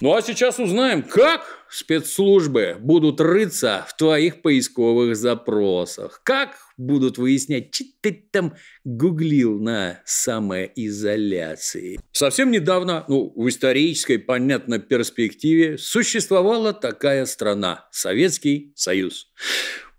Ну а сейчас узнаем, как спецслужбы будут рыться в твоих поисковых запросах. Как будут выяснять, что ты там гуглил на самоизоляции. Совсем недавно, ну, в исторической, понятно, перспективе, существовала такая страна – Советский Союз.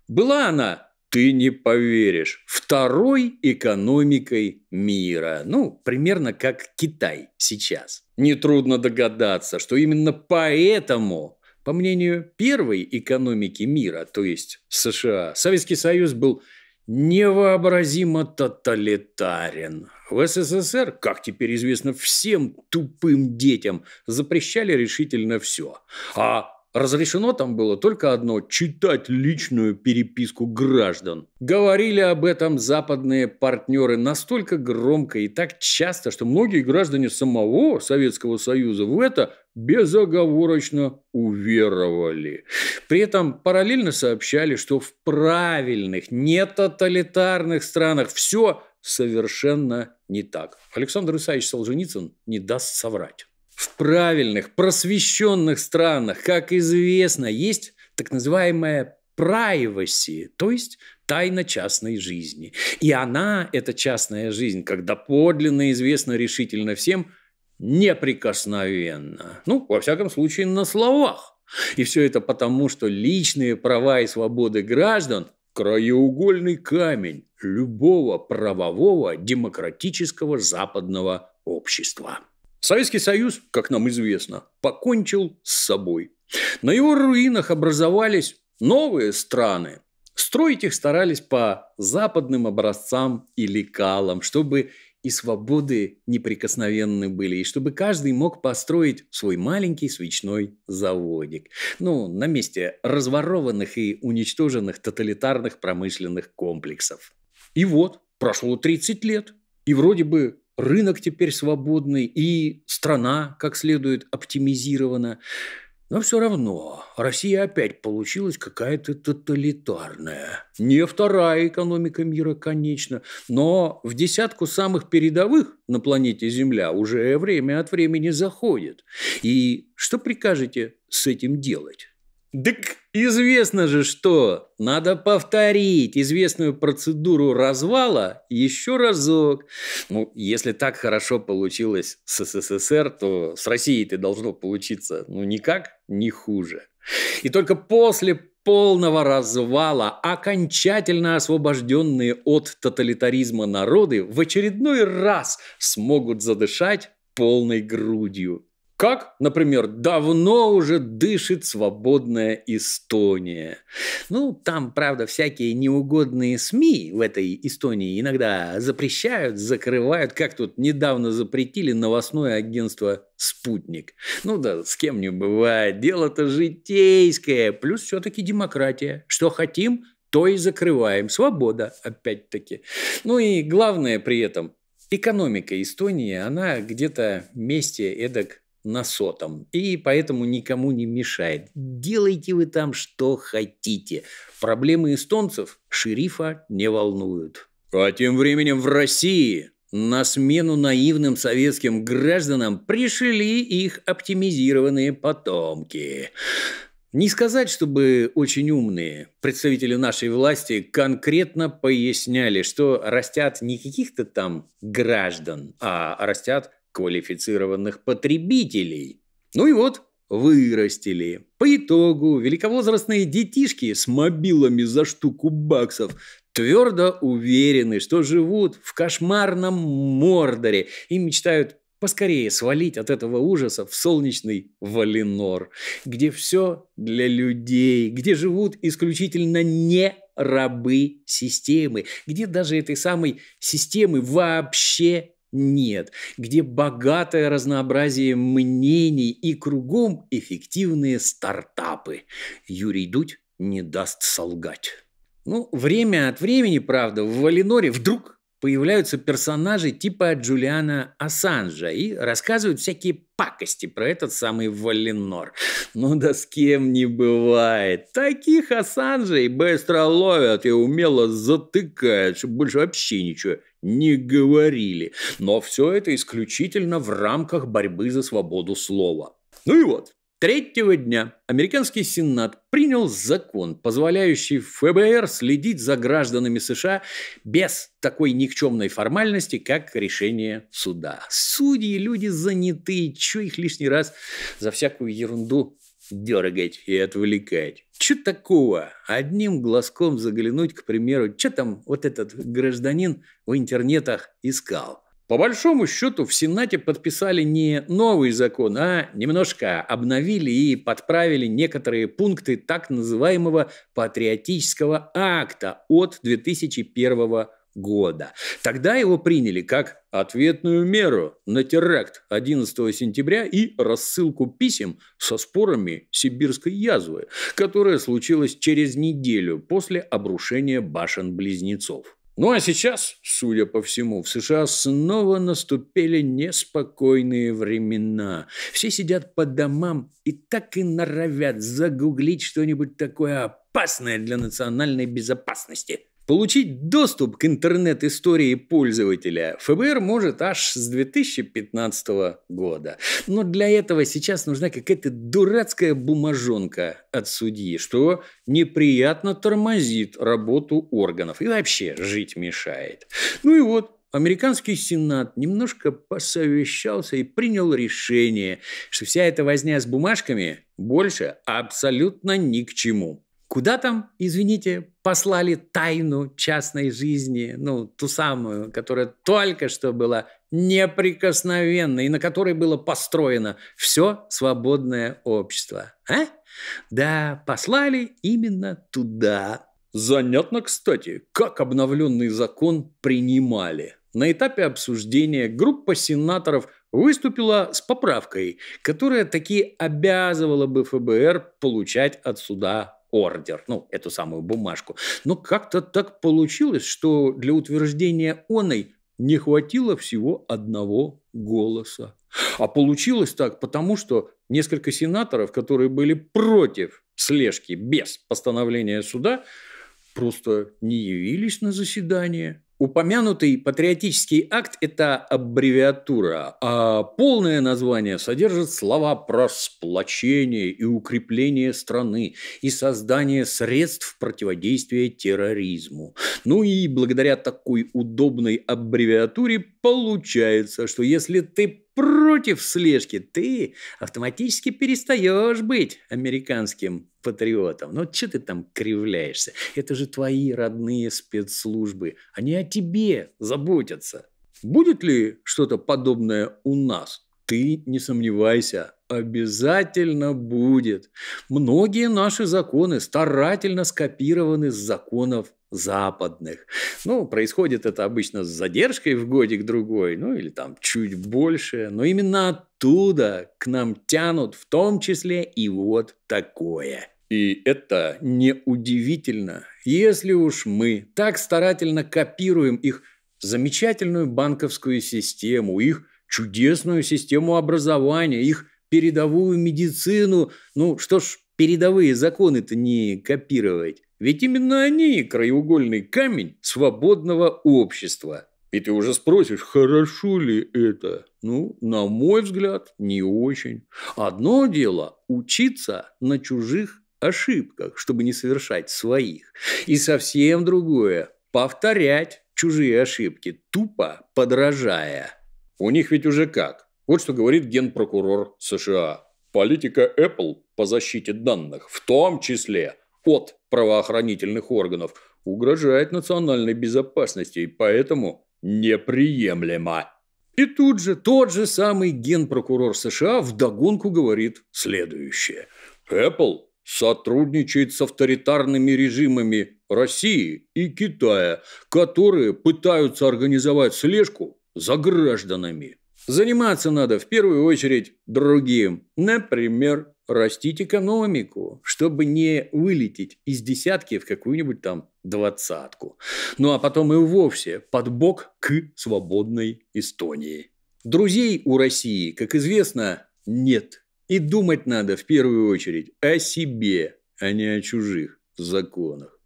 Была она ты не поверишь, второй экономикой мира. Ну, примерно как Китай сейчас. Нетрудно догадаться, что именно поэтому, по мнению первой экономики мира, то есть США, Советский Союз был невообразимо тоталитарен. В СССР, как теперь известно всем тупым детям, запрещали решительно все. А Разрешено там было только одно – читать личную переписку граждан. Говорили об этом западные партнеры настолько громко и так часто, что многие граждане самого Советского Союза в это безоговорочно уверовали. При этом параллельно сообщали, что в правильных, нетоталитарных странах все совершенно не так. Александр Исаевич Солженицын не даст соврать. В правильных, просвещенных странах, как известно, есть так называемая privacy, то есть тайна частной жизни. И она, эта частная жизнь, когда подлинно известно, решительно всем, неприкосновенна. Ну, во всяком случае, на словах. И все это потому, что личные права и свободы граждан – краеугольный камень любого правового демократического западного общества. Советский Союз, как нам известно, покончил с собой. На его руинах образовались новые страны. Строить их старались по западным образцам и лекалам, чтобы и свободы неприкосновенны были, и чтобы каждый мог построить свой маленький свечной заводик. Ну, на месте разворованных и уничтоженных тоталитарных промышленных комплексов. И вот, прошло 30 лет, и вроде бы рынок теперь свободный, и страна как следует оптимизирована. Но все равно Россия опять получилась какая-то тоталитарная. Не вторая экономика мира, конечно, но в десятку самых передовых на планете Земля уже время от времени заходит. И что прикажете с этим делать? Дык, известно же что, надо повторить известную процедуру развала еще разок. Ну, если так хорошо получилось с СССР, то с Россией это должно получиться, ну, никак не хуже. И только после полного развала, окончательно освобожденные от тоталитаризма народы в очередной раз смогут задышать полной грудью. Как, например, давно уже дышит свободная Эстония. Ну, там, правда, всякие неугодные СМИ в этой Эстонии иногда запрещают, закрывают, как тут недавно запретили новостное агентство «Спутник». Ну да, с кем не бывает, дело-то житейское, плюс все-таки демократия. Что хотим, то и закрываем. Свобода, опять-таки. Ну и главное при этом, экономика Эстонии, она где-то вместе эдак на сотом. И поэтому никому не мешает. Делайте вы там что хотите. Проблемы эстонцев шерифа не волнуют. А тем временем в России на смену наивным советским гражданам пришли их оптимизированные потомки. Не сказать, чтобы очень умные представители нашей власти конкретно поясняли, что растят не каких-то там граждан, а растят квалифицированных потребителей. Ну и вот, вырастили. По итогу великовозрастные детишки с мобилами за штуку баксов твердо уверены, что живут в кошмарном Мордоре и мечтают поскорее свалить от этого ужаса в солнечный Валинор, где все для людей, где живут исключительно не рабы системы, где даже этой самой системы вообще нет, где богатое разнообразие мнений и кругом эффективные стартапы. Юрий Дудь не даст солгать. Ну, время от времени, правда, в Валиноре вдруг появляются персонажи типа Джулиана Ассанжа и рассказывают всякие пакости про этот самый Валенор. Ну да с кем не бывает. Таких Ассанжей быстро ловят и умело затыкают, чтобы больше вообще ничего не говорили. Но все это исключительно в рамках борьбы за свободу слова. Ну и вот, Третьего дня американский Сенат принял закон, позволяющий ФБР следить за гражданами США без такой никчемной формальности, как решение суда. Судьи – люди занятые, чё их лишний раз за всякую ерунду дергать и отвлекать. Че такого? Одним глазком заглянуть, к примеру, что там вот этот гражданин в интернетах искал – по большому счету в Сенате подписали не новый закон, а немножко обновили и подправили некоторые пункты так называемого патриотического акта от 2001 года. Тогда его приняли как ответную меру на теракт 11 сентября и рассылку писем со спорами сибирской язвы, которая случилась через неделю после обрушения башен-близнецов. Ну а сейчас, судя по всему, в США снова наступили неспокойные времена. Все сидят по домам и так и норовят загуглить что-нибудь такое опасное для национальной безопасности – Получить доступ к интернет-истории пользователя ФБР может аж с 2015 года. Но для этого сейчас нужна какая-то дурацкая бумажонка от судьи, что неприятно тормозит работу органов и вообще жить мешает. Ну и вот, Американский Сенат немножко посовещался и принял решение, что вся эта возня с бумажками больше абсолютно ни к чему. Куда там, извините, послали тайну частной жизни, ну, ту самую, которая только что была неприкосновенной, и на которой было построено все свободное общество. А? Да, послали именно туда. Занятно, кстати, как обновленный закон принимали. На этапе обсуждения группа сенаторов выступила с поправкой, которая таки обязывала бы ФБР получать от суда ордер, ну, эту самую бумажку. Но как-то так получилось, что для утверждения оной не хватило всего одного голоса. А получилось так, потому что несколько сенаторов, которые были против слежки без постановления суда, просто не явились на заседание. Упомянутый патриотический акт – это аббревиатура, а полное название содержит слова про сплочение и укрепление страны и создание средств противодействия терроризму. Ну и благодаря такой удобной аббревиатуре получается, что если ты против слежки, ты автоматически перестаешь быть американским патриотом. Ну, что ты там кривляешься? Это же твои родные спецслужбы. Они о тебе заботятся. Будет ли что-то подобное у нас? Ты не сомневайся, обязательно будет. Многие наши законы старательно скопированы с законов западных. Ну, происходит это обычно с задержкой в годик-другой, ну или там чуть больше, но именно оттуда к нам тянут в том числе и вот такое. И это неудивительно, если уж мы так старательно копируем их замечательную банковскую систему, их чудесную систему образования, их передовую медицину. Ну что ж, передовые законы-то не копировать. Ведь именно они – краеугольный камень свободного общества. И ты уже спросишь, хорошо ли это? Ну, на мой взгляд, не очень. Одно дело – учиться на чужих ошибках, чтобы не совершать своих. И совсем другое – повторять чужие ошибки, тупо подражая. У них ведь уже как? Вот что говорит генпрокурор США. Политика Apple по защите данных, в том числе от правоохранительных органов угрожает национальной безопасности и поэтому неприемлемо. И тут же тот же самый генпрокурор США вдогонку говорит следующее. Apple сотрудничает с авторитарными режимами России и Китая, которые пытаются организовать слежку за гражданами. Заниматься надо в первую очередь другим. Например, растить экономику, чтобы не вылететь из десятки в какую-нибудь там двадцатку. Ну а потом и вовсе под бок к свободной Эстонии. Друзей у России, как известно, нет. И думать надо в первую очередь о себе, а не о чужих законах.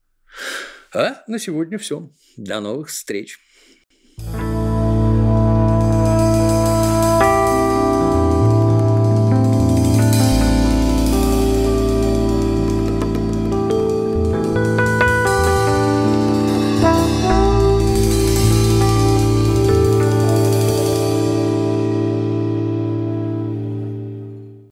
А на сегодня все. До новых встреч.